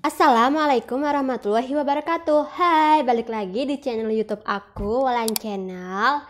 Assalamualaikum warahmatullahi wabarakatuh Hai, balik lagi di channel youtube aku, Walan Channel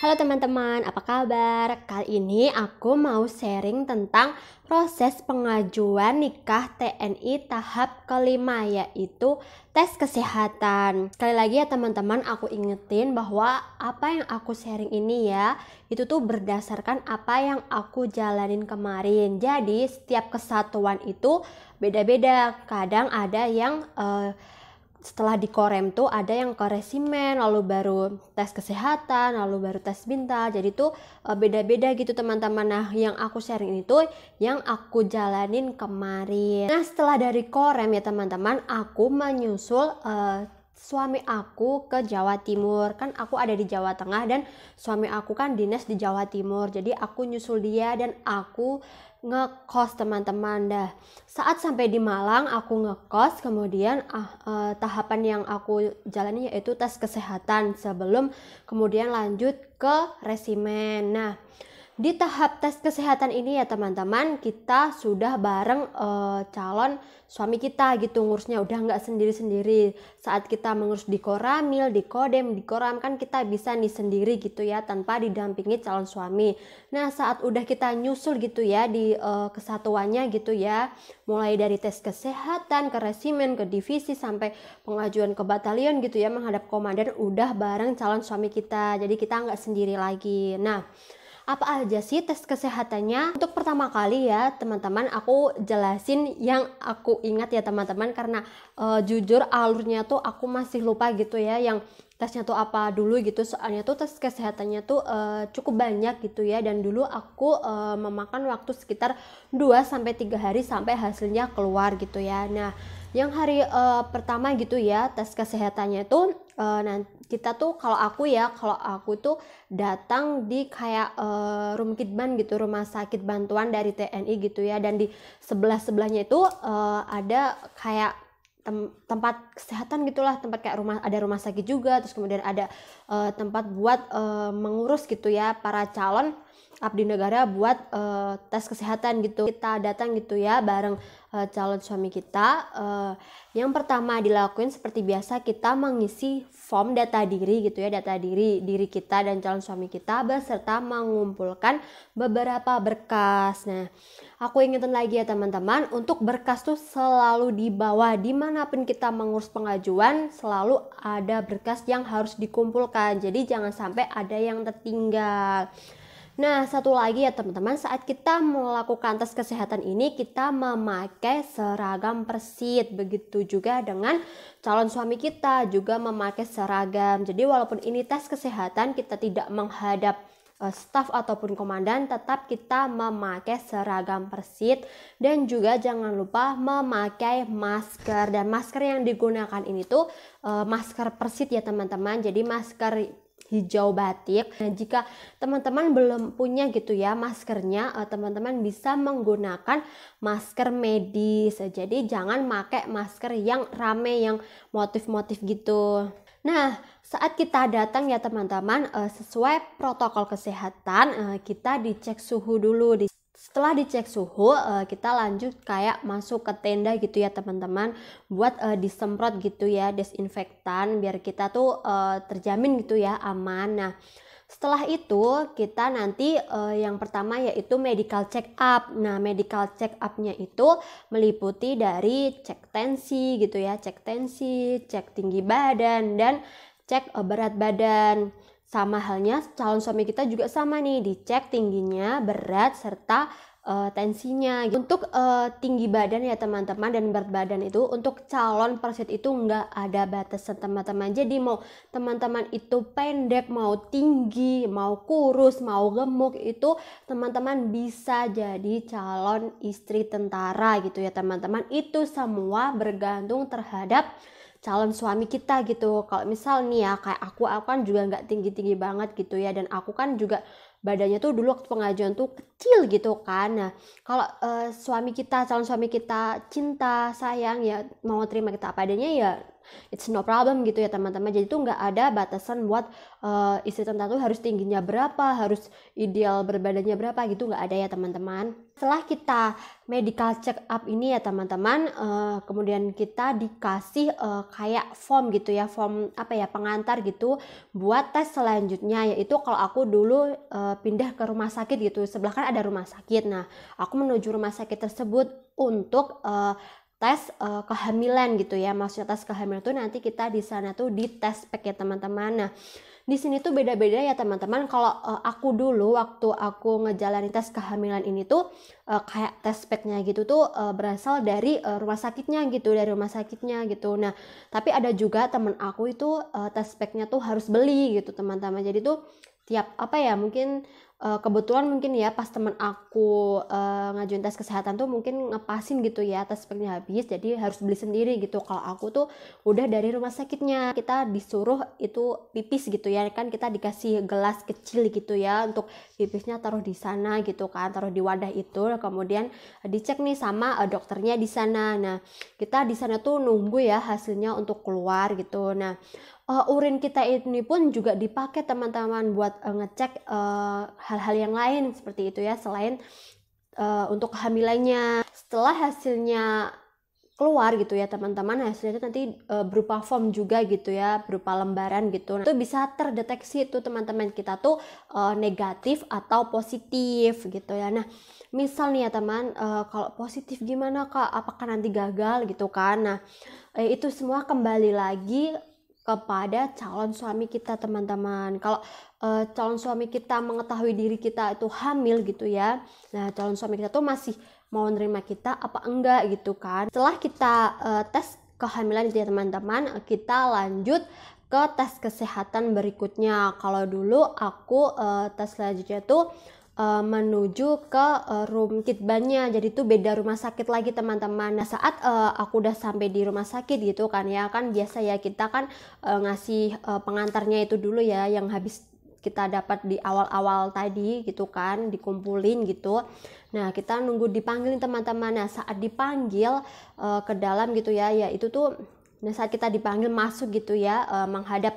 Halo teman-teman, apa kabar? Kali ini aku mau sharing tentang proses pengajuan nikah TNI tahap kelima yaitu tes kesehatan. Sekali lagi ya teman-teman, aku ingetin bahwa apa yang aku sharing ini ya, itu tuh berdasarkan apa yang aku jalanin kemarin. Jadi, setiap kesatuan itu beda-beda. Kadang ada yang uh, setelah di korem tuh ada yang ke resimen lalu baru tes kesehatan lalu baru tes bintal jadi tuh eh, beda-beda gitu teman-teman nah yang aku sharing itu yang aku jalanin kemarin nah setelah dari korem ya teman-teman aku menyusul uh, suami aku ke Jawa Timur kan aku ada di Jawa Tengah dan suami aku kan dinas di Jawa Timur jadi aku nyusul dia dan aku ngekos teman-teman dah saat sampai di Malang aku ngekos kemudian ah, uh, tahapan yang aku jalani yaitu tes kesehatan sebelum kemudian lanjut ke resimen nah di tahap tes kesehatan ini ya teman-teman kita sudah bareng e, calon suami kita gitu ngurusnya udah nggak sendiri-sendiri saat kita mengurus di koramil di kodem di koram kan kita bisa nih sendiri gitu ya tanpa didampingi calon suami nah saat udah kita nyusul gitu ya di e, kesatuannya gitu ya mulai dari tes kesehatan ke resimen ke divisi sampai pengajuan ke batalion gitu ya menghadap komandan udah bareng calon suami kita jadi kita nggak sendiri lagi nah apa aja sih tes kesehatannya? Untuk pertama kali ya teman-teman aku jelasin yang aku ingat ya teman-teman karena uh, jujur alurnya tuh aku masih lupa gitu ya yang tesnya tuh apa dulu gitu soalnya tuh tes kesehatannya tuh uh, cukup banyak gitu ya dan dulu aku uh, memakan waktu sekitar 2 sampai 3 hari sampai hasilnya keluar gitu ya. Nah, yang hari uh, pertama gitu ya tes kesehatannya itu uh, nah kita tuh kalau aku ya kalau aku tuh datang di kayak uh, eh, kitban gitu rumah sakit bantuan dari TNI gitu ya dan di sebelah sebelahnya itu uh, ada kayak tem tempat kesehatan gitulah tempat kayak rumah ada rumah sakit juga terus kemudian ada uh, tempat buat uh, mengurus gitu ya para calon abdi negara buat uh, tes kesehatan gitu kita datang gitu ya bareng uh, calon suami kita uh, yang pertama dilakuin seperti biasa kita mengisi form data diri gitu ya data diri diri kita dan calon suami kita beserta mengumpulkan beberapa berkas nah aku ingetin lagi ya teman-teman untuk berkas tuh selalu dibawa dimanapun kita mengurus pengajuan selalu ada berkas yang harus dikumpulkan jadi jangan sampai ada yang tertinggal Nah, satu lagi ya teman-teman, saat kita melakukan tes kesehatan ini kita memakai seragam persit. Begitu juga dengan calon suami kita juga memakai seragam. Jadi walaupun ini tes kesehatan kita tidak menghadap eh, staf ataupun komandan tetap kita memakai seragam persit dan juga jangan lupa memakai masker dan masker yang digunakan ini tuh uh, masker persit ya teman-teman jadi masker hijau batik. Nah, jika teman-teman belum punya gitu ya maskernya, eh, teman-teman bisa menggunakan masker medis. Eh, jadi jangan pakai masker yang rame yang motif-motif gitu. Nah, saat kita datang ya teman-teman, eh, sesuai protokol kesehatan kita dicek suhu dulu, di setelah dicek suhu eh, kita lanjut kayak masuk ke tenda gitu ya teman-teman buat eh, disemprot gitu ya desinfektan biar kita tuh eh, terjamin gitu ya aman nah setelah itu kita nanti uh, yang pertama yaitu medical check up. Nah, medical check up-nya itu meliputi dari cek tensi gitu ya, cek tensi, cek tinggi badan dan cek uh, berat badan. Sama halnya calon suami kita juga sama nih, dicek tingginya, berat serta uh, tensinya. Untuk uh, tinggi badan ya teman-teman dan berat badan itu untuk calon persit itu nggak ada batasan teman-teman. Jadi mau teman-teman itu pendek, mau tinggi, mau kurus, mau gemuk itu teman-teman bisa jadi calon istri tentara gitu ya teman-teman. Itu semua bergantung terhadap calon suami kita gitu kalau misal nih ya kayak aku aku kan juga nggak tinggi tinggi banget gitu ya dan aku kan juga badannya tuh dulu waktu pengajuan tuh kecil gitu kan nah kalau uh, suami kita calon suami kita cinta sayang ya mau terima kita apa adanya ya it's no problem gitu ya teman-teman jadi itu nggak ada batasan buat uh, istri tertentu harus tingginya berapa harus ideal berbadannya berapa gitu nggak ada ya teman-teman setelah kita medical check up ini ya teman-teman uh, kemudian kita dikasih uh, kayak form gitu ya form apa ya pengantar gitu buat tes selanjutnya yaitu kalau aku dulu uh, pindah ke rumah sakit gitu sebelah kan ada rumah sakit nah aku menuju rumah sakit tersebut untuk uh, tes uh, kehamilan gitu ya maksudnya tes kehamilan tuh nanti kita di sana tuh di tes pack ya teman-teman nah di sini tuh beda-beda ya teman-teman kalau uh, aku dulu waktu aku ngejalanin tes kehamilan ini tuh uh, kayak tes packnya gitu tuh uh, berasal dari uh, rumah sakitnya gitu dari rumah sakitnya gitu nah tapi ada juga teman aku itu uh, tes packnya tuh harus beli gitu teman-teman jadi tuh tiap apa ya mungkin uh, kebetulan mungkin ya pas temen aku uh, ngajuin tes kesehatan tuh mungkin ngepasin gitu ya tes pengen habis jadi harus beli sendiri gitu kalau aku tuh udah dari rumah sakitnya kita disuruh itu pipis gitu ya kan kita dikasih gelas kecil gitu ya untuk pipisnya taruh di sana gitu kan taruh di wadah itu kemudian dicek nih sama uh, dokternya di sana nah kita di sana tuh nunggu ya hasilnya untuk keluar gitu nah uh, urin kita ini pun juga dipakai teman-teman buat uh, ngecek uh, hal-hal yang lain seperti itu ya selain uh, untuk kehamilannya. Setelah hasilnya keluar gitu ya teman-teman hasilnya nanti e, berupa form juga gitu ya berupa lembaran gitu nah, itu bisa terdeteksi itu teman-teman kita tuh e, negatif atau positif gitu ya nah misal nih ya teman e, kalau positif gimana kak apakah nanti gagal gitu kan nah e, itu semua kembali lagi kepada calon suami kita teman-teman kalau uh, calon suami kita mengetahui diri kita itu hamil gitu ya nah calon suami kita tuh masih mau nerima kita apa enggak gitu kan setelah kita uh, tes kehamilan itu ya teman-teman kita lanjut ke tes kesehatan berikutnya kalau dulu aku uh, tes selanjutnya tuh uh, menuju ke uh, room kitbannya jadi itu beda rumah sakit lagi teman-teman nah saat uh, aku udah sampai di rumah sakit gitu kan ya kan biasa ya kita kan uh, ngasih uh, pengantarnya itu dulu ya yang habis kita dapat di awal-awal tadi gitu kan dikumpulin gitu nah kita nunggu dipanggil teman-teman nah saat dipanggil uh, ke dalam gitu ya ya itu tuh nah saat kita dipanggil masuk gitu ya uh, menghadap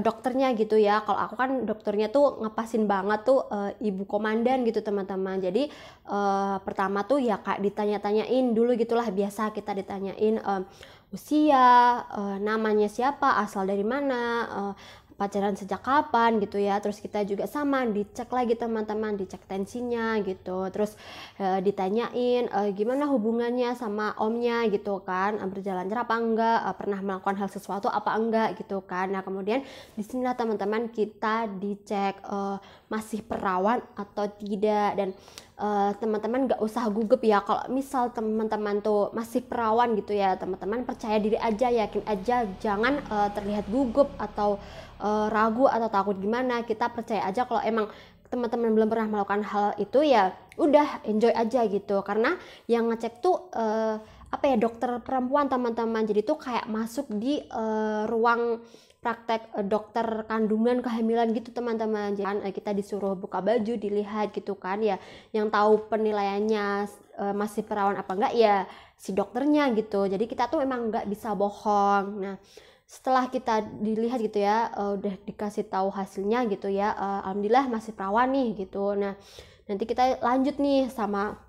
dokternya gitu ya kalau aku kan dokternya tuh ngepasin banget tuh uh, ibu komandan gitu teman-teman jadi uh, pertama tuh ya kak ditanya-tanyain dulu gitulah biasa kita ditanyain eh, usia, uh, namanya siapa, asal dari mana, uh, pacaran sejak kapan gitu ya terus kita juga sama dicek lagi teman-teman dicek tensinya gitu terus e, ditanyain e, gimana hubungannya sama omnya gitu kan eh, berjalan cerah apa enggak e, pernah melakukan hal sesuatu apa enggak gitu kan nah kemudian disinilah teman-teman kita dicek e, masih perawan atau tidak dan teman eh, teman-teman gak usah gugup ya kalau misal teman-teman tuh masih perawan gitu ya teman-teman percaya diri aja yakin aja jangan uh, terlihat gugup atau uh, ragu atau takut gimana kita percaya aja kalau emang teman-teman belum pernah melakukan hal itu ya udah enjoy aja gitu karena yang ngecek tuh uh, apa ya dokter perempuan teman-teman jadi tuh kayak masuk di uh, ruang praktek eh, dokter kandungan kehamilan gitu teman-teman jangan eh, kita disuruh buka baju dilihat gitu kan ya yang tahu penilaiannya eh, masih perawan apa enggak ya si dokternya gitu jadi kita tuh emang enggak bisa bohong nah setelah kita dilihat gitu ya udah dikasih tahu hasilnya gitu ya alhamdulillah masih perawan nih gitu nah nanti kita lanjut nih sama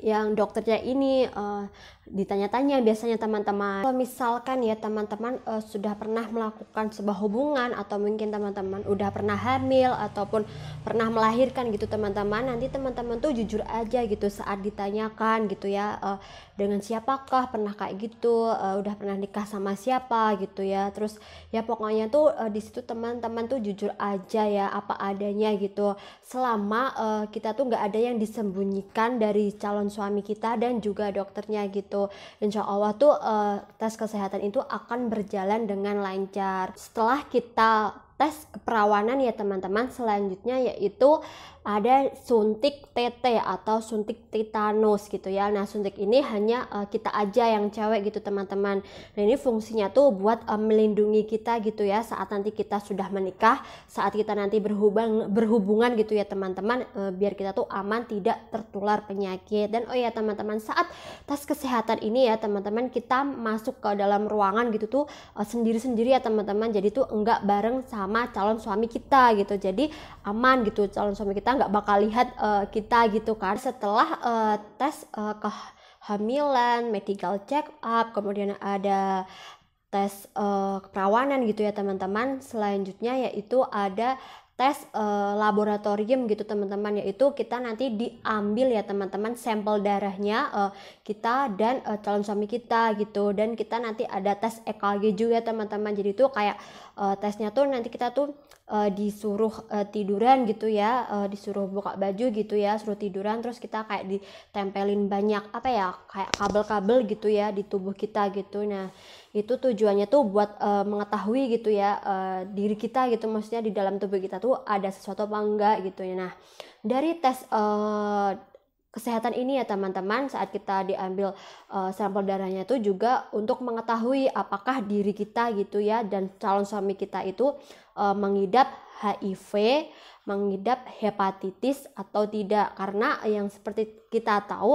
yang dokternya ini uh, ditanya-tanya biasanya teman-teman kalau misalkan ya teman-teman uh, sudah pernah melakukan sebuah hubungan atau mungkin teman-teman udah pernah hamil ataupun pernah melahirkan gitu teman-teman nanti teman-teman tuh jujur aja gitu saat ditanyakan gitu ya uh, dengan siapakah pernah kayak gitu uh, udah pernah nikah sama siapa gitu ya terus ya pokoknya tuh uh, di situ teman-teman tuh jujur aja ya apa adanya gitu selama uh, kita tuh nggak ada yang disembunyikan dari calon suami kita dan juga dokternya gitu insya Allah tuh uh, tes kesehatan itu akan berjalan dengan lancar setelah kita tes keperawanan ya teman-teman selanjutnya yaitu ada suntik TT atau suntik tetanus gitu ya. Nah, suntik ini hanya uh, kita aja yang cewek gitu, teman-teman. Nah, ini fungsinya tuh buat uh, melindungi kita gitu ya saat nanti kita sudah menikah, saat kita nanti berhubung berhubungan gitu ya, teman-teman, uh, biar kita tuh aman tidak tertular penyakit. Dan oh ya, teman-teman, saat tes kesehatan ini ya, teman-teman, kita masuk ke dalam ruangan gitu tuh sendiri-sendiri ya, teman-teman. Jadi tuh enggak bareng sama calon suami kita gitu. Jadi aman gitu calon suami kita kita nggak bakal lihat uh, kita gitu kan setelah uh, tes uh, kehamilan medical check up kemudian ada tes uh, keperawanan gitu ya teman-teman selanjutnya yaitu ada tes uh, laboratorium gitu teman-teman yaitu kita nanti diambil ya teman-teman sampel darahnya uh, kita dan uh, calon suami kita gitu dan kita nanti ada tes EKG juga teman-teman jadi itu kayak uh, tesnya tuh nanti kita tuh uh, disuruh uh, tiduran gitu ya uh, disuruh buka baju gitu ya suruh tiduran terus kita kayak ditempelin banyak apa ya kayak kabel-kabel gitu ya di tubuh kita gitu nah itu tujuannya tuh buat uh, mengetahui gitu ya uh, diri kita gitu maksudnya di dalam tubuh kita tuh ada sesuatu apa enggak gitu ya nah dari tes uh, kesehatan ini ya teman-teman saat kita diambil uh, sampel darahnya itu juga untuk mengetahui apakah diri kita gitu ya dan calon suami kita itu uh, mengidap HIV, mengidap hepatitis atau tidak karena yang seperti kita tahu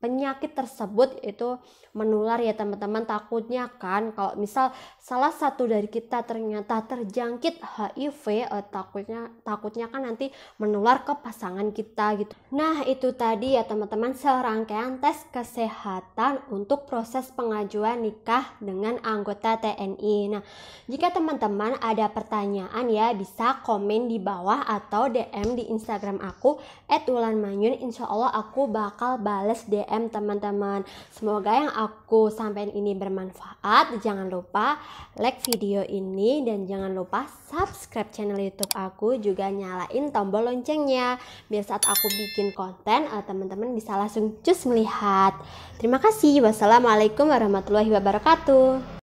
penyakit tersebut itu menular ya teman-teman takutnya kan kalau misal salah satu dari kita ternyata terjangkit HIV eh, takutnya takutnya kan nanti menular ke pasangan kita gitu nah itu tadi ya teman-teman serangkaian tes kesehatan untuk proses pengajuan nikah dengan anggota TNI nah jika teman-teman ada pertanyaan ya bisa komen di bawah atau DM di Instagram aku @wulanmanyun insya Allah aku bakal bales DM DM teman-teman. Semoga yang aku sampaikan ini bermanfaat. Jangan lupa like video ini dan jangan lupa subscribe channel YouTube aku juga nyalain tombol loncengnya biar saat aku bikin konten eh, teman-teman bisa langsung cus melihat. Terima kasih. Wassalamualaikum warahmatullahi wabarakatuh.